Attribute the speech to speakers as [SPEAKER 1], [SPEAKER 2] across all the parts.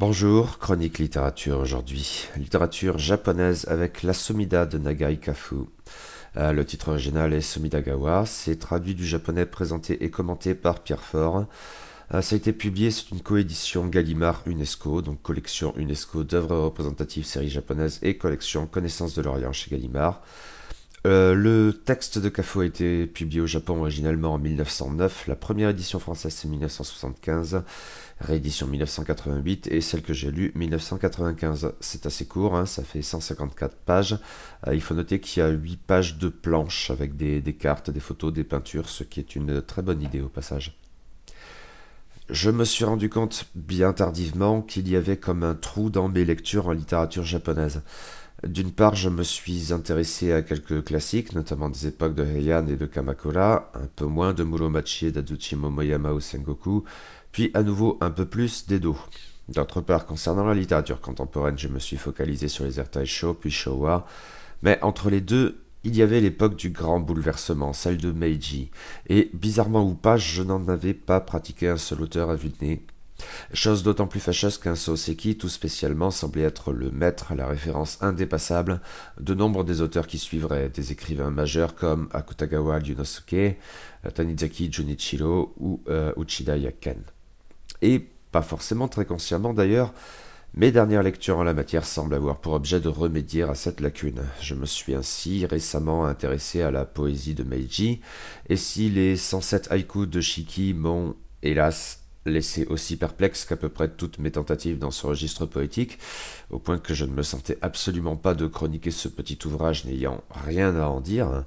[SPEAKER 1] Bonjour, chronique littérature aujourd'hui. Littérature japonaise avec la Somida de Nagai Kafu. Euh, le titre original est Gawa. C'est traduit du japonais présenté et commenté par Pierre Faure. Euh, ça a été publié sous une coédition Gallimard UNESCO, donc collection UNESCO d'œuvres représentatives séries japonaises et collection Connaissance de l'Orient chez Gallimard. Euh, le texte de Cafo a été publié au Japon originellement en 1909, la première édition française c'est 1975, réédition 1988 et celle que j'ai lue 1995. C'est assez court, hein, ça fait 154 pages. Euh, il faut noter qu'il y a 8 pages de planches avec des cartes, des photos, des peintures, ce qui est une très bonne idée au passage. Je me suis rendu compte bien tardivement qu'il y avait comme un trou dans mes lectures en littérature japonaise. D'une part, je me suis intéressé à quelques classiques, notamment des époques de Heian et de Kamakura, un peu moins de Muromachi et d'Aduchi Momoyama ou Sengoku, puis à nouveau un peu plus d'Edo. D'autre part, concernant la littérature contemporaine, je me suis focalisé sur les Ertai Sho puis Showa, mais entre les deux, il y avait l'époque du grand bouleversement, celle de Meiji, et bizarrement ou pas, je n'en avais pas pratiqué un seul auteur à vue de nez, Chose d'autant plus fâcheuse qu'un Soseki tout spécialement semblait être le maître, la référence indépassable de nombre des auteurs qui suivraient, des écrivains majeurs comme Akutagawa Yunosuke, Tanizaki Junichiro ou euh, Uchida Yaken. Et pas forcément très consciemment d'ailleurs, mes dernières lectures en la matière semblent avoir pour objet de remédier à cette lacune. Je me suis ainsi récemment intéressé à la poésie de Meiji, et si les 107 haïkus de Shiki m'ont, hélas, laissé aussi perplexe qu'à peu près toutes mes tentatives dans ce registre poétique, au point que je ne me sentais absolument pas de chroniquer ce petit ouvrage n'ayant rien à en dire.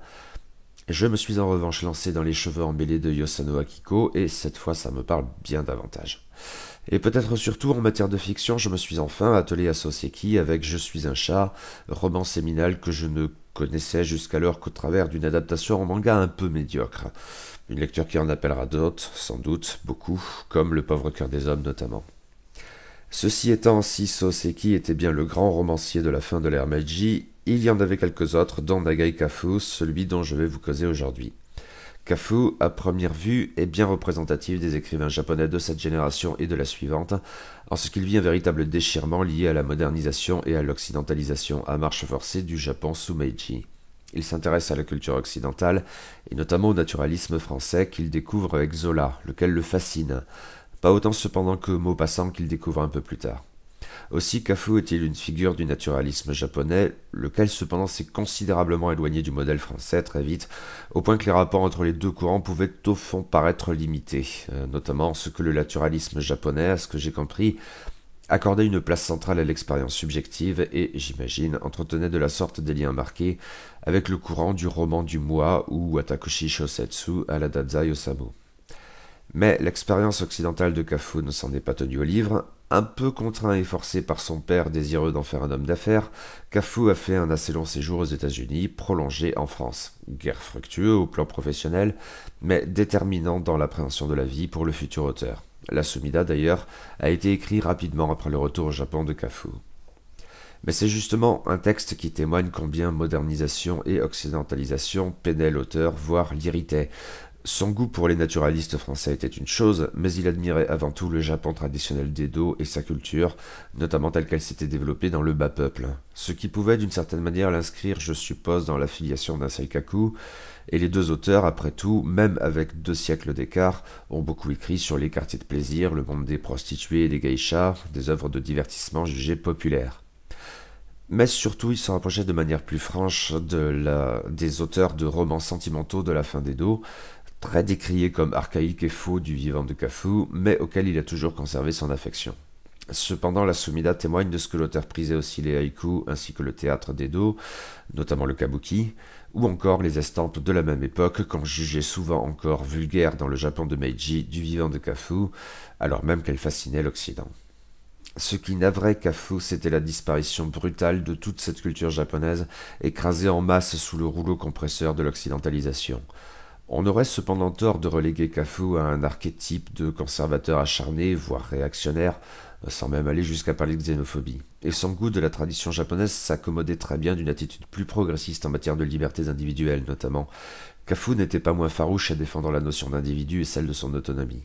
[SPEAKER 1] Je me suis en revanche lancé dans les cheveux emmêlés de Yosano Akiko, et cette fois ça me parle bien davantage. Et peut-être surtout en matière de fiction, je me suis enfin attelé à Soseki avec Je suis un chat, roman séminal que je ne connaissait jusqu'alors qu'au travers d'une adaptation en manga un peu médiocre. Une lecture qui en appellera d'autres, sans doute, beaucoup, comme Le pauvre cœur des hommes notamment. Ceci étant, si Soseki était bien le grand romancier de la fin de l'ère Meiji, il y en avait quelques autres, dont Nagai Kafu, celui dont je vais vous causer aujourd'hui. Kafu, à première vue, est bien représentatif des écrivains japonais de cette génération et de la suivante, en ce qu'il vit un véritable déchirement lié à la modernisation et à l'occidentalisation à marche forcée du Japon sous Meiji. Il s'intéresse à la culture occidentale, et notamment au naturalisme français qu'il découvre avec Zola, lequel le fascine. Pas autant cependant que Maupassant qu'il découvre un peu plus tard. Aussi, Kafu est-il une figure du naturalisme japonais, lequel cependant s'est considérablement éloigné du modèle français très vite, au point que les rapports entre les deux courants pouvaient au fond paraître limités, euh, notamment ce que le naturalisme japonais, à ce que j'ai compris, accordait une place centrale à l'expérience subjective et, j'imagine, entretenait de la sorte des liens marqués avec le courant du roman du moi, ou Watakushi Shosetsu à la Dazai Osamu. Mais l'expérience occidentale de Kafu ne s'en est pas tenue au livre, un peu contraint et forcé par son père désireux d'en faire un homme d'affaires, Kafu a fait un assez long séjour aux États-Unis, prolongé en France. Guerre fructueux au plan professionnel, mais déterminant dans l'appréhension de la vie pour le futur auteur. La Sumida, d'ailleurs, a été écrit rapidement après le retour au Japon de Kafu. Mais c'est justement un texte qui témoigne combien modernisation et occidentalisation peinaient l'auteur, voire l'irritaient, son goût pour les naturalistes français était une chose, mais il admirait avant tout le Japon traditionnel d'Edo et sa culture, notamment telle qu'elle s'était développée dans le bas peuple, ce qui pouvait d'une certaine manière l'inscrire, je suppose, dans l'affiliation d'un Seikaku, et les deux auteurs, après tout, même avec deux siècles d'écart, ont beaucoup écrit sur les quartiers de plaisir, le monde des prostituées et des geishas, des œuvres de divertissement jugées populaires mais surtout ils se rapprochaient de manière plus franche de la, des auteurs de romans sentimentaux de la fin d'Edo, très décrié comme archaïque et faux du vivant de Kafu, mais auquel il a toujours conservé son affection. Cependant, la Sumida témoigne de ce que l'auteur prisait aussi les haïkus ainsi que le théâtre d'Edo, notamment le kabuki, ou encore les estampes de la même époque, qu'on jugeait souvent encore vulgaires dans le Japon de Meiji du vivant de Kafu, alors même qu'elles fascinaient l'Occident. Ce qui navrait Kafu, c'était la disparition brutale de toute cette culture japonaise, écrasée en masse sous le rouleau compresseur de l'occidentalisation. On aurait cependant tort de reléguer Cafu à un archétype de conservateur acharné, voire réactionnaire, sans même aller jusqu'à parler de xénophobie. Et son goût de la tradition japonaise s'accommodait très bien d'une attitude plus progressiste en matière de libertés individuelles notamment. Cafu n'était pas moins farouche à défendre la notion d'individu et celle de son autonomie.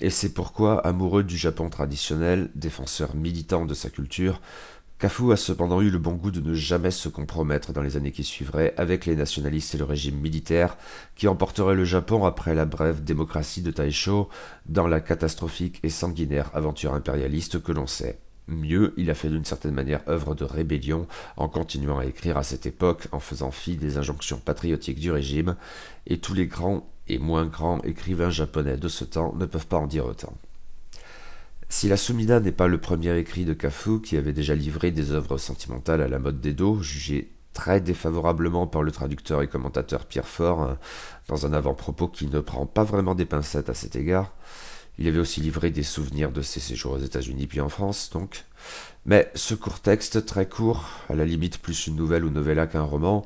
[SPEAKER 1] Et c'est pourquoi, amoureux du Japon traditionnel, défenseur militant de sa culture, Cafu a cependant eu le bon goût de ne jamais se compromettre dans les années qui suivraient avec les nationalistes et le régime militaire qui emporterait le Japon après la brève démocratie de Taisho dans la catastrophique et sanguinaire aventure impérialiste que l'on sait. Mieux, il a fait d'une certaine manière œuvre de rébellion en continuant à écrire à cette époque en faisant fi des injonctions patriotiques du régime, et tous les grands et moins grands écrivains japonais de ce temps ne peuvent pas en dire autant. Si la Soumina n'est pas le premier écrit de Cafu, qui avait déjà livré des œuvres sentimentales à la mode des d'Edo, jugé très défavorablement par le traducteur et commentateur Pierre Fort, euh, dans un avant-propos qui ne prend pas vraiment des pincettes à cet égard, il avait aussi livré des souvenirs de ses séjours aux États-Unis puis en France, donc. Mais ce court texte, très court, à la limite plus une nouvelle ou novella qu'un roman,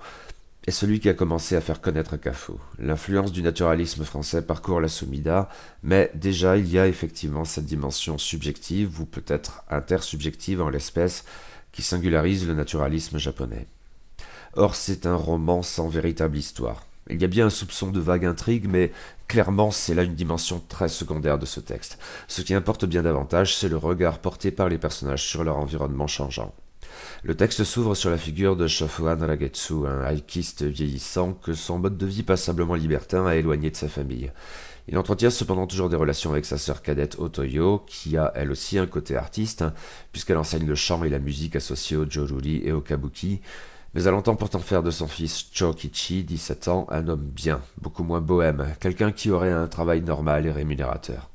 [SPEAKER 1] est celui qui a commencé à faire connaître Akafo. L'influence du naturalisme français parcourt la Soumida, mais déjà il y a effectivement cette dimension subjective, ou peut-être intersubjective en l'espèce, qui singularise le naturalisme japonais. Or, c'est un roman sans véritable histoire. Il y a bien un soupçon de vague intrigue, mais clairement c'est là une dimension très secondaire de ce texte. Ce qui importe bien davantage, c'est le regard porté par les personnages sur leur environnement changeant. Le texte s'ouvre sur la figure de Shofuan Ragetsu, un haïkiste vieillissant que son mode de vie passablement libertin a éloigné de sa famille. Il entretient cependant toujours des relations avec sa sœur cadette Otoyo, qui a elle aussi un côté artiste, hein, puisqu'elle enseigne le chant et la musique associés au joruri et au kabuki, mais elle entend pourtant faire de son fils dix sept ans, un homme bien, beaucoup moins bohème, quelqu'un qui aurait un travail normal et rémunérateur.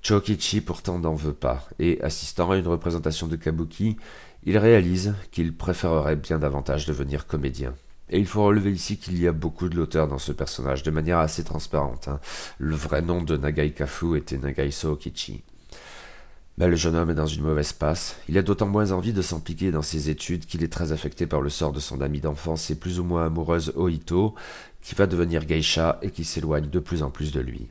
[SPEAKER 1] Chokichi pourtant n'en veut pas, et assistant à une représentation de Kabuki, il réalise qu'il préférerait bien davantage devenir comédien. Et il faut relever ici qu'il y a beaucoup de l'auteur dans ce personnage, de manière assez transparente. Hein. Le vrai nom de Nagai Kafu était Nagai Sookichi. Mais le jeune homme est dans une mauvaise passe. Il a d'autant moins envie de s'impliquer dans ses études qu'il est très affecté par le sort de son amie d'enfance et plus ou moins amoureuse Oito, qui va devenir geisha et qui s'éloigne de plus en plus de lui.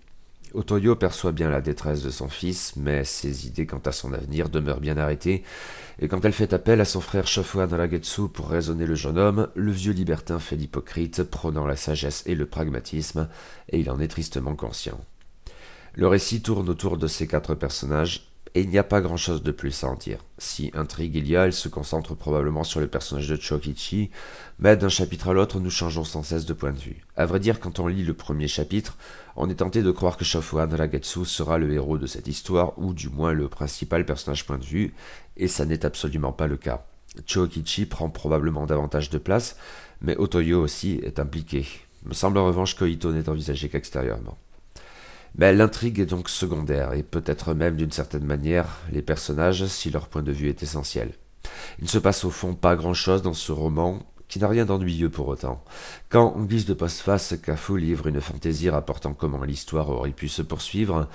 [SPEAKER 1] Otoyo perçoit bien la détresse de son fils, mais ses idées quant à son avenir demeurent bien arrêtées, et quand elle fait appel à son frère Shofuan Ragetsu pour raisonner le jeune homme, le vieux libertin fait l'hypocrite, prônant la sagesse et le pragmatisme, et il en est tristement conscient. Le récit tourne autour de ces quatre personnages, et il n'y a pas grand chose de plus à en dire. Si intrigue il y a, elle se concentre probablement sur le personnage de Chokichi, mais d'un chapitre à l'autre, nous changeons sans cesse de point de vue. À vrai dire, quand on lit le premier chapitre, on est tenté de croire que Shofuan Ragetsu sera le héros de cette histoire, ou du moins le principal personnage point de vue, et ça n'est absolument pas le cas. Chokichi prend probablement davantage de place, mais Otoyo aussi est impliqué. me semble en revanche que Ito n'est envisagé qu'extérieurement. Mais l'intrigue est donc secondaire, et peut-être même d'une certaine manière les personnages si leur point de vue est essentiel. Il ne se passe au fond pas grand-chose dans ce roman, qui n'a rien d'ennuyeux pour autant. Quand, en guise de postface, Cafou livre une fantaisie rapportant comment l'histoire aurait pu se poursuivre,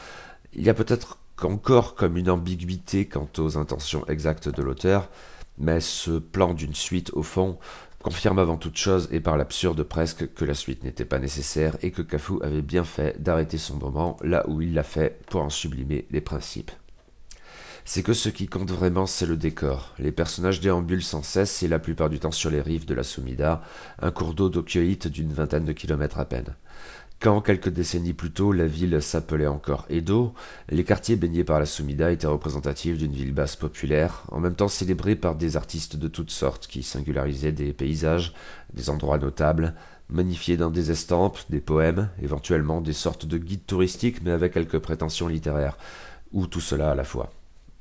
[SPEAKER 1] il y a peut-être encore comme une ambiguïté quant aux intentions exactes de l'auteur, mais ce plan d'une suite, au fond, confirme avant toute chose et par l'absurde presque que la suite n'était pas nécessaire et que Cafu avait bien fait d'arrêter son moment là où il l'a fait pour en sublimer les principes. C'est que ce qui compte vraiment, c'est le décor. Les personnages déambulent sans cesse et la plupart du temps sur les rives de la Sumida, un cours d'eau d'okioïte d'une vingtaine de kilomètres à peine. Quand quelques décennies plus tôt la ville s'appelait encore Edo, les quartiers baignés par la Sumida étaient représentatifs d'une ville basse populaire, en même temps célébrée par des artistes de toutes sortes qui singularisaient des paysages, des endroits notables, magnifiés dans des estampes, des poèmes, éventuellement des sortes de guides touristiques mais avec quelques prétentions littéraires, ou tout cela à la fois.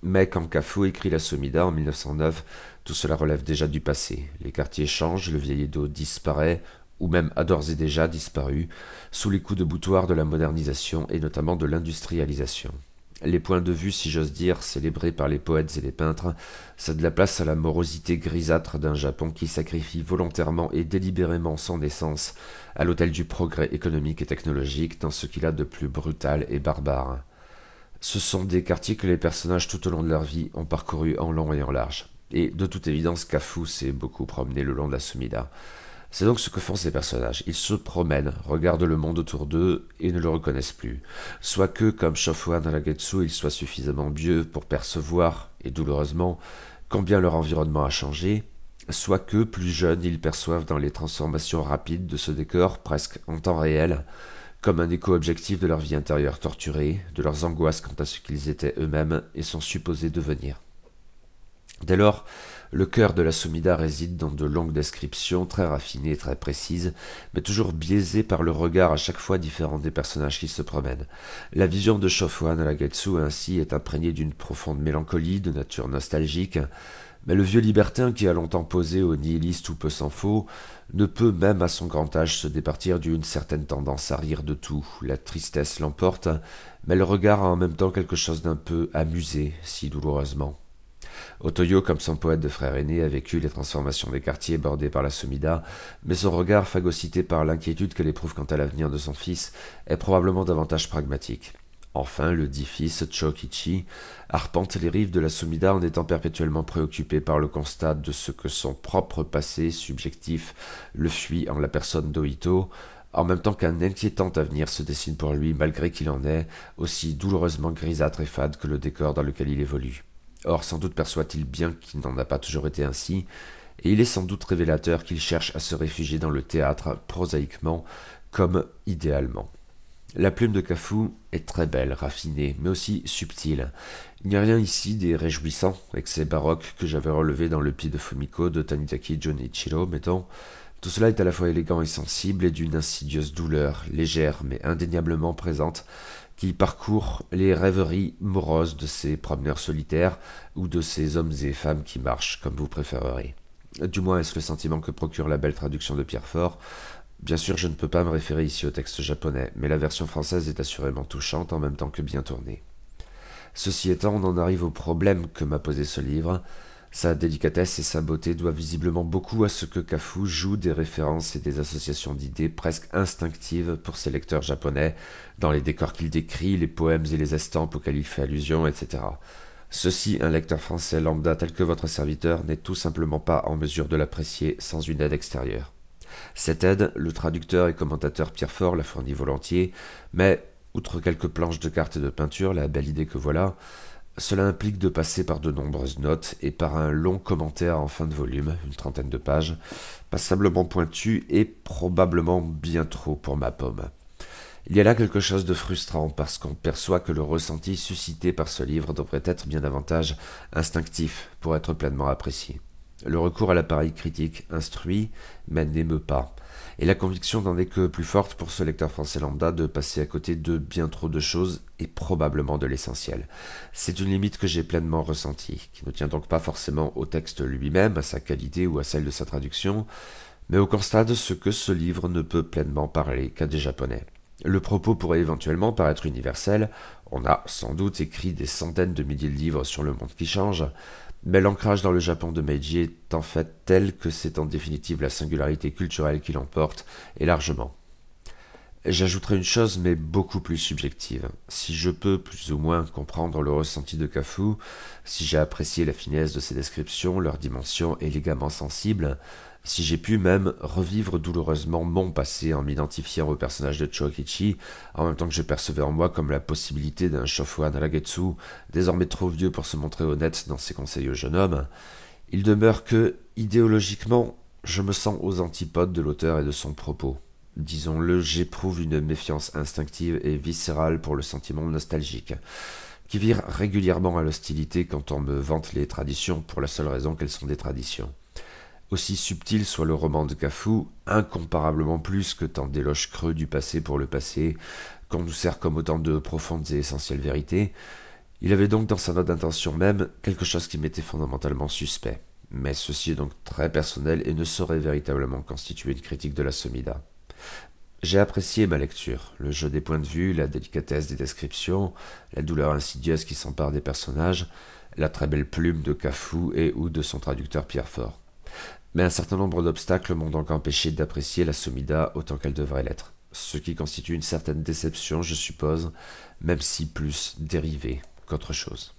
[SPEAKER 1] Mais quand Cafu écrit la Sumida en 1909, tout cela relève déjà du passé. Les quartiers changent, le vieil Edo disparaît, ou même d'ores et déjà disparu, sous les coups de boutoir de la modernisation et notamment de l'industrialisation. Les points de vue, si j'ose dire, célébrés par les poètes et les peintres, cèdent la place à la morosité grisâtre d'un Japon qui sacrifie volontairement et délibérément son essence à l'autel du progrès économique et technologique dans ce qu'il a de plus brutal et barbare. Ce sont des quartiers que les personnages tout au long de leur vie ont parcourus en long et en large. Et de toute évidence, Kafu s'est beaucoup promené le long de la Sumida. C'est donc ce que font ces personnages. Ils se promènent, regardent le monde autour d'eux et ne le reconnaissent plus. Soit que, comme Shofuan Ragetsu, ils soient suffisamment vieux pour percevoir, et douloureusement, combien leur environnement a changé, soit que, plus jeunes, ils perçoivent dans les transformations rapides de ce décor, presque en temps réel, comme un écho objectif de leur vie intérieure torturée, de leurs angoisses quant à ce qu'ils étaient eux-mêmes et sont supposés devenir. Dès lors, le cœur de la Somida réside dans de longues descriptions très raffinées et très précises, mais toujours biaisées par le regard à chaque fois différent des personnages qui se promènent. La vision de Shofuan à la Getsu ainsi est imprégnée d'une profonde mélancolie de nature nostalgique, mais le vieux libertin qui a longtemps posé au nihiliste ou peu s'en faut, ne peut même à son grand âge se départir d'une certaine tendance à rire de tout. La tristesse l'emporte, mais le regard a en même temps quelque chose d'un peu amusé, si douloureusement. Otoyo, comme son poète de frère aîné, a vécu les transformations des quartiers bordés par la Sumida, mais son regard, phagocyté par l'inquiétude qu'elle éprouve quant à l'avenir de son fils, est probablement davantage pragmatique. Enfin, le dit fils Chokichi arpente les rives de la Sumida en étant perpétuellement préoccupé par le constat de ce que son propre passé subjectif le fuit en la personne d'Oito, en même temps qu'un inquiétant avenir se dessine pour lui malgré qu'il en est aussi douloureusement grisâtre et fade que le décor dans lequel il évolue. Or, sans doute perçoit-il bien qu'il n'en a pas toujours été ainsi, et il est sans doute révélateur qu'il cherche à se réfugier dans le théâtre, prosaïquement comme idéalement. La plume de Cafou est très belle, raffinée, mais aussi subtile. Il n'y a rien ici des réjouissants excès baroques que j'avais relevés dans le pied de Fumiko de Tanitaki Junichiro, mettons. Tout cela est à la fois élégant et sensible et d'une insidieuse douleur, légère mais indéniablement présente, qui parcourt les rêveries moroses de ces promeneurs solitaires ou de ces hommes et femmes qui marchent, comme vous préférerez. Du moins est-ce le sentiment que procure la belle traduction de Pierrefort. Bien sûr, je ne peux pas me référer ici au texte japonais, mais la version française est assurément touchante en même temps que bien tournée. Ceci étant, on en arrive au problème que m'a posé ce livre, sa délicatesse et sa beauté doivent visiblement beaucoup à ce que Kafu joue des références et des associations d'idées presque instinctives pour ses lecteurs japonais, dans les décors qu'il décrit, les poèmes et les estampes auxquels il fait allusion, etc. Ceci, un lecteur français lambda tel que votre serviteur n'est tout simplement pas en mesure de l'apprécier sans une aide extérieure. Cette aide, le traducteur et commentateur Pierre Fort la fournit volontiers, mais, outre quelques planches de cartes et de peinture, la belle idée que voilà, cela implique de passer par de nombreuses notes et par un long commentaire en fin de volume, une trentaine de pages, passablement pointu et probablement bien trop pour ma pomme. Il y a là quelque chose de frustrant parce qu'on perçoit que le ressenti suscité par ce livre devrait être bien davantage instinctif pour être pleinement apprécié. Le recours à l'appareil critique instruit mais n'émeut pas, et la conviction n'en est que plus forte pour ce lecteur français lambda de passer à côté de bien trop de choses et probablement de l'essentiel. C'est une limite que j'ai pleinement ressentie, qui ne tient donc pas forcément au texte lui-même, à sa qualité ou à celle de sa traduction, mais au constat de ce que ce livre ne peut pleinement parler qu'à des Japonais. Le propos pourrait éventuellement paraître universel, on a sans doute écrit des centaines de milliers de livres sur le monde qui change, mais l'ancrage dans le Japon de Meiji est en fait tel que c'est en définitive la singularité culturelle qui l'emporte, et largement. J'ajouterai une chose, mais beaucoup plus subjective. Si je peux plus ou moins comprendre le ressenti de Kafu, si j'ai apprécié la finesse de ses descriptions, leurs dimensions élégamment sensibles, si j'ai pu même revivre douloureusement mon passé en m'identifiant au personnage de Chokichi, en même temps que je percevais en moi comme la possibilité d'un Shofuan Ragetsu, désormais trop vieux pour se montrer honnête dans ses conseils au jeune homme, il demeure que, idéologiquement, je me sens aux antipodes de l'auteur et de son propos disons-le, j'éprouve une méfiance instinctive et viscérale pour le sentiment nostalgique, qui vire régulièrement à l'hostilité quand on me vante les traditions pour la seule raison qu'elles sont des traditions. Aussi subtil soit le roman de Cafou, incomparablement plus que tant d'éloges creux du passé pour le passé, qu'on nous sert comme autant de profondes et essentielles vérités, il avait donc dans sa note d'intention même quelque chose qui m'était fondamentalement suspect. Mais ceci est donc très personnel et ne saurait véritablement constituer une critique de la Somida. J'ai apprécié ma lecture, le jeu des points de vue, la délicatesse des descriptions, la douleur insidieuse qui s'empare des personnages, la très belle plume de Cafou et ou de son traducteur Pierrefort. Mais un certain nombre d'obstacles m'ont donc empêché d'apprécier la Somida autant qu'elle devrait l'être, ce qui constitue une certaine déception, je suppose, même si plus dérivée qu'autre chose.